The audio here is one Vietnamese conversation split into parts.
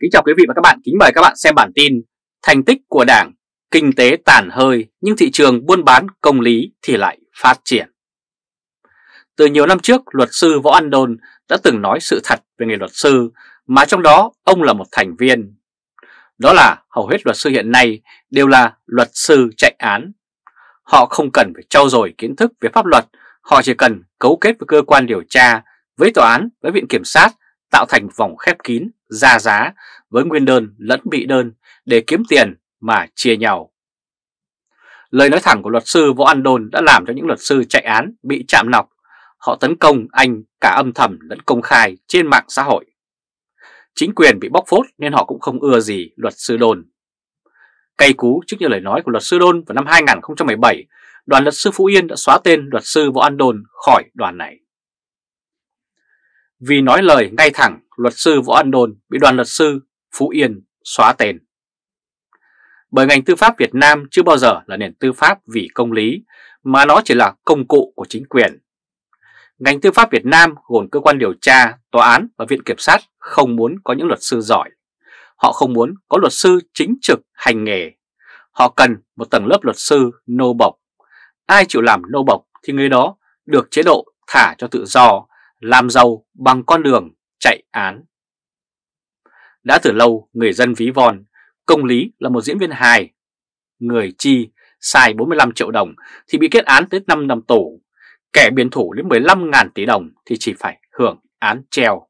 Kính chào quý vị và các bạn, kính mời các bạn xem bản tin Thành tích của Đảng, kinh tế tàn hơi nhưng thị trường buôn bán công lý thì lại phát triển Từ nhiều năm trước, luật sư Võ An Đôn đã từng nói sự thật về nghề luật sư mà trong đó ông là một thành viên Đó là hầu hết luật sư hiện nay đều là luật sư chạy án Họ không cần phải trau dồi kiến thức về pháp luật Họ chỉ cần cấu kết với cơ quan điều tra, với tòa án, với viện kiểm sát tạo thành vòng khép kín ra giá với nguyên đơn lẫn bị đơn để kiếm tiền mà chia nhau. Lời nói thẳng của luật sư Võ An Đôn đã làm cho những luật sư chạy án bị chạm nọc. Họ tấn công anh cả âm thầm lẫn công khai trên mạng xã hội. Chính quyền bị bóc phốt nên họ cũng không ưa gì luật sư Đôn. Cây cú trước những lời nói của luật sư Đôn vào năm 2017, đoàn luật sư Phú Yên đã xóa tên luật sư Võ An Đôn khỏi đoàn này. Vì nói lời ngay thẳng, luật sư Võ An Đôn bị đoàn luật sư Phú Yên xóa tên. Bởi ngành tư pháp Việt Nam chưa bao giờ là nền tư pháp vì công lý, mà nó chỉ là công cụ của chính quyền. Ngành tư pháp Việt Nam gồm cơ quan điều tra, tòa án và viện kiểm sát không muốn có những luật sư giỏi. Họ không muốn có luật sư chính trực hành nghề. Họ cần một tầng lớp luật sư nô bộc. Ai chịu làm nô bộc thì người đó được chế độ thả cho tự do làm giàu bằng con đường chạy án. Đã từ lâu người dân ví von, công lý là một diễn viên hài. Người chi sai 45 triệu đồng thì bị kết án tới 5 năm tù, kẻ biến thủ đến 15.000 tỷ đồng thì chỉ phải hưởng án treo.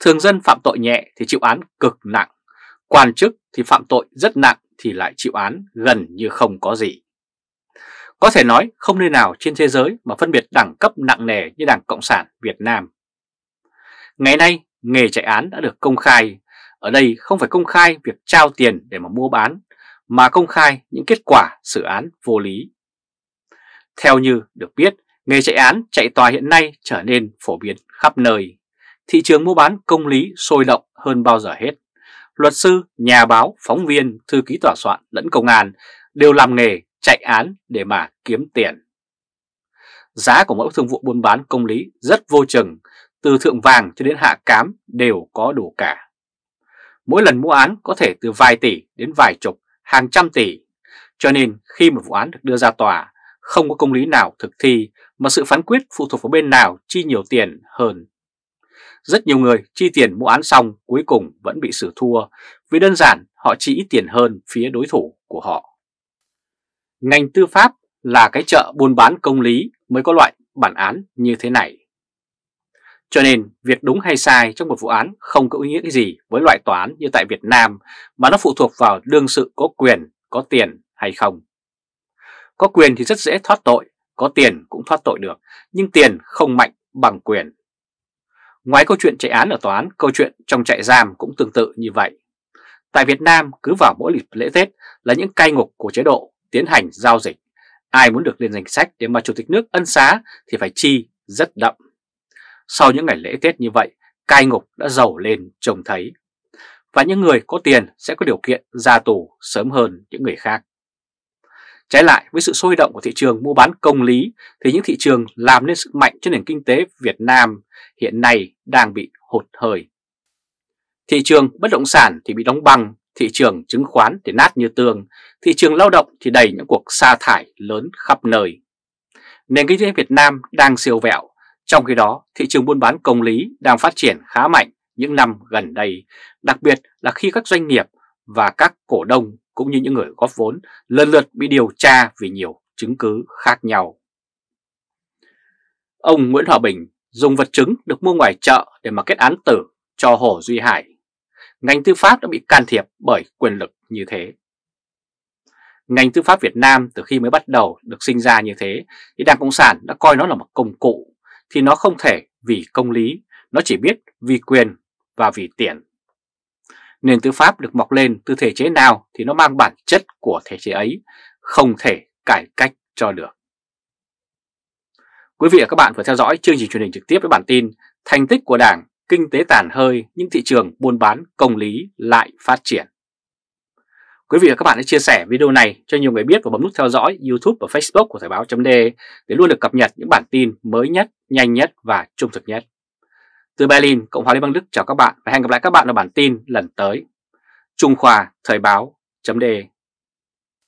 Thường dân phạm tội nhẹ thì chịu án cực nặng, quan chức thì phạm tội rất nặng thì lại chịu án gần như không có gì. Có thể nói không nơi nào trên thế giới mà phân biệt đẳng cấp nặng nề như Đảng Cộng sản Việt Nam. Ngày nay, nghề chạy án đã được công khai. Ở đây không phải công khai việc trao tiền để mà mua bán, mà công khai những kết quả xử án vô lý. Theo như được biết, nghề chạy án chạy tòa hiện nay trở nên phổ biến khắp nơi. Thị trường mua bán công lý sôi động hơn bao giờ hết. Luật sư, nhà báo, phóng viên, thư ký tòa soạn lẫn công an đều làm nghề chạy án để mà kiếm tiền. Giá của mỗi thương vụ buôn bán công lý rất vô chừng, từ thượng vàng cho đến hạ cám đều có đủ cả. Mỗi lần mua án có thể từ vài tỷ đến vài chục, hàng trăm tỷ. Cho nên khi một vụ án được đưa ra tòa, không có công lý nào thực thi mà sự phán quyết phụ thuộc vào bên nào chi nhiều tiền hơn. Rất nhiều người chi tiền mua án xong cuối cùng vẫn bị xử thua vì đơn giản họ chi ít tiền hơn phía đối thủ của họ. Ngành tư pháp là cái chợ buôn bán công lý mới có loại bản án như thế này. Cho nên, việc đúng hay sai trong một vụ án không có ý nghĩa gì với loại tòa án như tại Việt Nam mà nó phụ thuộc vào đương sự có quyền, có tiền hay không. Có quyền thì rất dễ thoát tội, có tiền cũng thoát tội được, nhưng tiền không mạnh bằng quyền. Ngoài câu chuyện chạy án ở tòa án, câu chuyện trong trại giam cũng tương tự như vậy. Tại Việt Nam, cứ vào mỗi dịp lễ Tết là những cai ngục của chế độ tiến hành giao dịch. Ai muốn được lên danh sách để mà Chủ tịch nước ân xá thì phải chi rất đậm. Sau những ngày lễ Tết như vậy, cai ngục đã giàu lên trông thấy. Và những người có tiền sẽ có điều kiện ra tù sớm hơn những người khác. Trái lại với sự sôi động của thị trường mua bán công lý thì những thị trường làm nên sức mạnh cho nền kinh tế Việt Nam hiện nay đang bị hụt hơi. Thị trường bất động sản thì bị đóng băng, thị trường chứng khoán thì nát như tương, thị trường lao động thì đầy những cuộc sa thải lớn khắp nơi. Nền kinh tế Việt Nam đang siêu vẹo, trong khi đó thị trường buôn bán công lý đang phát triển khá mạnh những năm gần đây, đặc biệt là khi các doanh nghiệp và các cổ đông cũng như những người góp vốn lần lượt bị điều tra vì nhiều chứng cứ khác nhau. Ông Nguyễn Hòa Bình dùng vật chứng được mua ngoài chợ để mà kết án tử cho Hồ Duy Hải ngành tư pháp đã bị can thiệp bởi quyền lực như thế. Ngành tư pháp Việt Nam từ khi mới bắt đầu được sinh ra như thế thì Đảng Cộng sản đã coi nó là một công cụ thì nó không thể vì công lý, nó chỉ biết vì quyền và vì tiền. Nền tư pháp được mọc lên từ thể chế nào thì nó mang bản chất của thể chế ấy, không thể cải cách cho được. Quý vị và các bạn vừa theo dõi chương trình truyền hình trực tiếp với bản tin Thành tích của Đảng kinh tế tàn hơi nhưng thị trường buôn bán công lý lại phát triển. Quý vị và các bạn hãy chia sẻ video này cho nhiều người biết và bấm nút theo dõi YouTube và Facebook của Thời báo .d để luôn được cập nhật những bản tin mới nhất, nhanh nhất và trung thực nhất. Từ Berlin, Cộng hòa Liên bang Đức chào các bạn và hẹn gặp lại các bạn ở bản tin lần tới. Trung Khoa Thời báo .d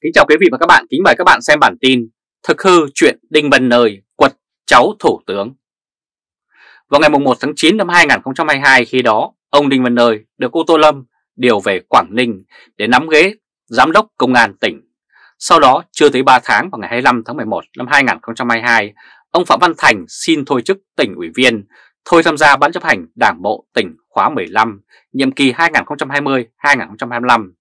Kính chào quý vị và các bạn, kính mời các bạn xem bản tin Thực hư chuyện Đinh bần Nơi quật cháu Thủ tướng vào ngày 1 tháng 9 năm 2022 khi đó, ông Đinh Văn Nơi được cô Tô Lâm điều về Quảng Ninh để nắm ghế Giám đốc Công an tỉnh. Sau đó, chưa tới 3 tháng vào ngày 25 tháng 11 năm 2022, ông Phạm Văn Thành xin thôi chức tỉnh ủy viên, thôi tham gia Ban chấp hành Đảng bộ tỉnh khóa 15, nhiệm kỳ 2020-2025.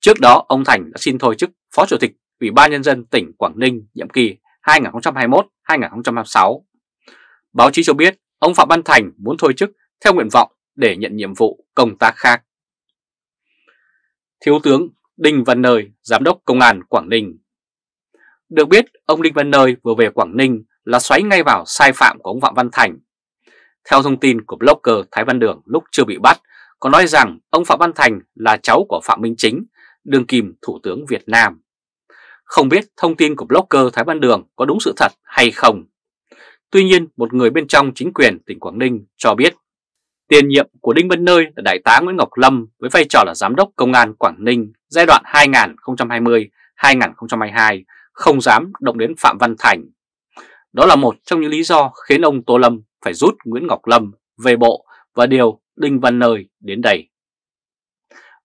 Trước đó, ông Thành đã xin thôi chức Phó Chủ tịch Ủy ban Nhân dân tỉnh Quảng Ninh nhiệm kỳ 2021-2026. Báo chí cho biết Ông Phạm Văn Thành muốn thôi chức theo nguyện vọng để nhận nhiệm vụ công tác khác. Thiếu tướng Đinh Văn Nơi, Giám đốc Công an Quảng Ninh Được biết, ông Đinh Văn Nơi vừa về Quảng Ninh là xoáy ngay vào sai phạm của ông Phạm Văn Thành. Theo thông tin của blogger Thái Văn Đường lúc chưa bị bắt, có nói rằng ông Phạm Văn Thành là cháu của Phạm Minh Chính, đương kim Thủ tướng Việt Nam. Không biết thông tin của blogger Thái Văn Đường có đúng sự thật hay không, Tuy nhiên, một người bên trong chính quyền tỉnh Quảng Ninh cho biết tiền nhiệm của Đinh Văn Nơi là Đại tá Nguyễn Ngọc Lâm với vai trò là Giám đốc Công an Quảng Ninh giai đoạn 2020-2022 không dám động đến Phạm Văn Thành. Đó là một trong những lý do khiến ông Tô Lâm phải rút Nguyễn Ngọc Lâm về bộ và điều Đinh Văn Nơi đến đây.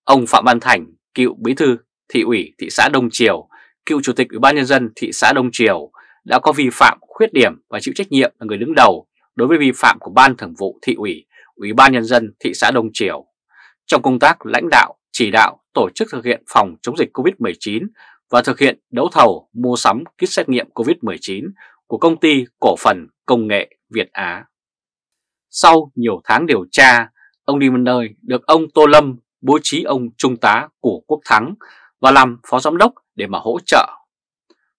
Ông Phạm Văn Thành, cựu bí thư thị ủy thị xã Đông Triều, cựu chủ tịch Ủy ban nhân dân thị xã Đông Triều đã có vi phạm khuyết điểm và chịu trách nhiệm là người đứng đầu đối với vi phạm của Ban Thường vụ Thị ủy, Ủy ban Nhân dân thị xã Đông Triều trong công tác lãnh đạo, chỉ đạo, tổ chức thực hiện phòng chống dịch COVID-19 và thực hiện đấu thầu mua sắm kit xét nghiệm COVID-19 của công ty cổ phần công nghệ Việt Á. Sau nhiều tháng điều tra, ông đi nơi được ông Tô Lâm bố trí ông Trung tá của Quốc Thắng và làm phó giám đốc để mà hỗ trợ.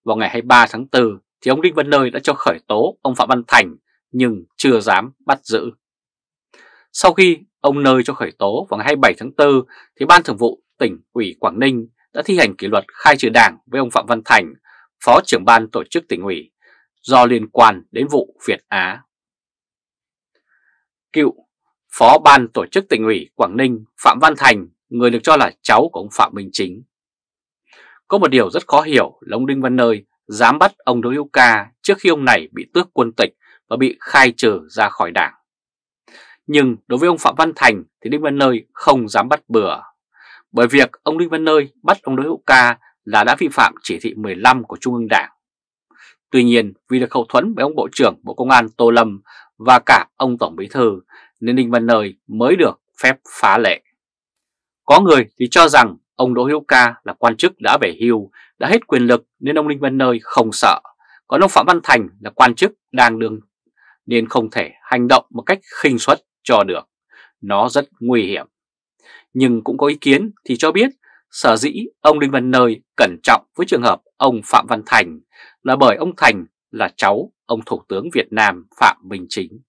Vào ngày 23 tháng 4, thì ông Đinh Văn Nơi đã cho khởi tố ông Phạm Văn Thành nhưng chưa dám bắt giữ. Sau khi ông Nơi cho khởi tố vào ngày 27 tháng 4 thì Ban Thường vụ tỉnh ủy Quảng Ninh đã thi hành kỷ luật khai trừ đảng với ông Phạm Văn Thành, Phó trưởng ban tổ chức tỉnh ủy, do liên quan đến vụ Việt Á. Cựu Phó ban tổ chức tỉnh ủy Quảng Ninh Phạm Văn Thành, người được cho là cháu của ông Phạm Minh Chính. Có một điều rất khó hiểu là ông Đinh Văn Nơi dám bắt ông Đỗ Hữu Ca trước khi ông này bị tước quân tịch và bị khai trừ ra khỏi đảng. Nhưng đối với ông Phạm Văn Thành thì Đinh Văn Nơi không dám bắt bừa. Bởi việc ông Đinh Văn Nơi bắt ông Đỗ Hữu Ca là đã vi phạm chỉ thị 15 của Trung ương Đảng. Tuy nhiên vì được hậu thuẫn với ông Bộ trưởng Bộ Công an Tô Lâm và cả ông Tổng Bí Thư nên Đinh Văn Nơi mới được phép phá lệ. Có người thì cho rằng Ông Đỗ Hữu Ca là quan chức đã về hưu, đã hết quyền lực nên ông Đinh Văn Nơi không sợ. Còn ông Phạm Văn Thành là quan chức đang đương nên không thể hành động một cách khinh suất cho được. Nó rất nguy hiểm. Nhưng cũng có ý kiến thì cho biết sở dĩ ông Đinh Văn Nơi cẩn trọng với trường hợp ông Phạm Văn Thành là bởi ông Thành là cháu ông Thủ tướng Việt Nam Phạm Minh Chính.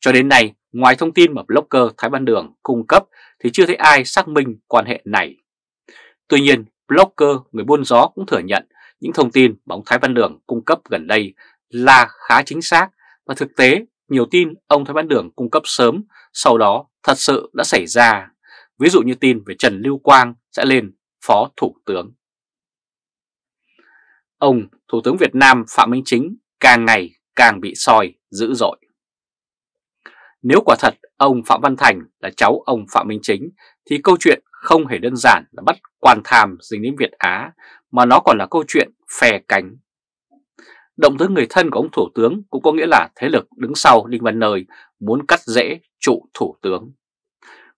Cho đến nay, ngoài thông tin mà blogger Thái Văn Đường cung cấp thì chưa thấy ai xác minh quan hệ này. Tuy nhiên, blogger người buôn gió cũng thừa nhận những thông tin mà ông Thái Văn Đường cung cấp gần đây là khá chính xác và thực tế nhiều tin ông Thái Văn Đường cung cấp sớm sau đó thật sự đã xảy ra. Ví dụ như tin về Trần Lưu Quang sẽ lên Phó Thủ tướng. Ông Thủ tướng Việt Nam Phạm Minh Chính càng ngày càng bị soi dữ dội. Nếu quả thật ông Phạm Văn Thành là cháu ông Phạm Minh Chính thì câu chuyện không hề đơn giản là bắt quan tham dính đến Việt Á mà nó còn là câu chuyện phe cánh. Động tới người thân của ông Thủ tướng cũng có nghĩa là thế lực đứng sau Đinh Văn Nơi muốn cắt rễ trụ Thủ tướng.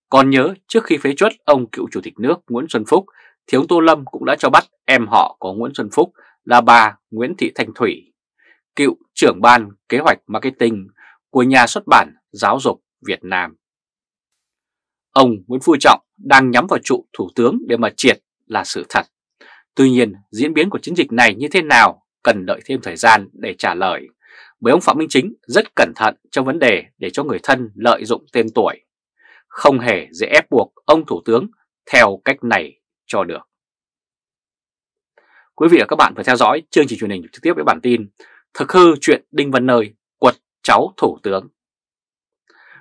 Còn nhớ trước khi phế chuất ông cựu Chủ tịch nước Nguyễn Xuân Phúc thì ông Tô Lâm cũng đã cho bắt em họ của Nguyễn Xuân Phúc là bà Nguyễn Thị Thanh Thủy, cựu trưởng ban kế hoạch marketing của nhà xuất bản giáo dục Việt Nam. Ông Nguyễn Phú Trọng đang nhắm vào trụ thủ tướng để mà triệt là sự thật. Tuy nhiên, diễn biến của chiến dịch này như thế nào cần đợi thêm thời gian để trả lời, bởi ông Phạm Minh Chính rất cẩn thận trong vấn đề để cho người thân lợi dụng tên tuổi. Không hề dễ ép buộc ông thủ tướng theo cách này cho được. Quý vị và các bạn vừa theo dõi chương trình truyền hình trực tiếp với bản tin Thực hư chuyện Đinh Văn Nơi quật cháu thủ tướng.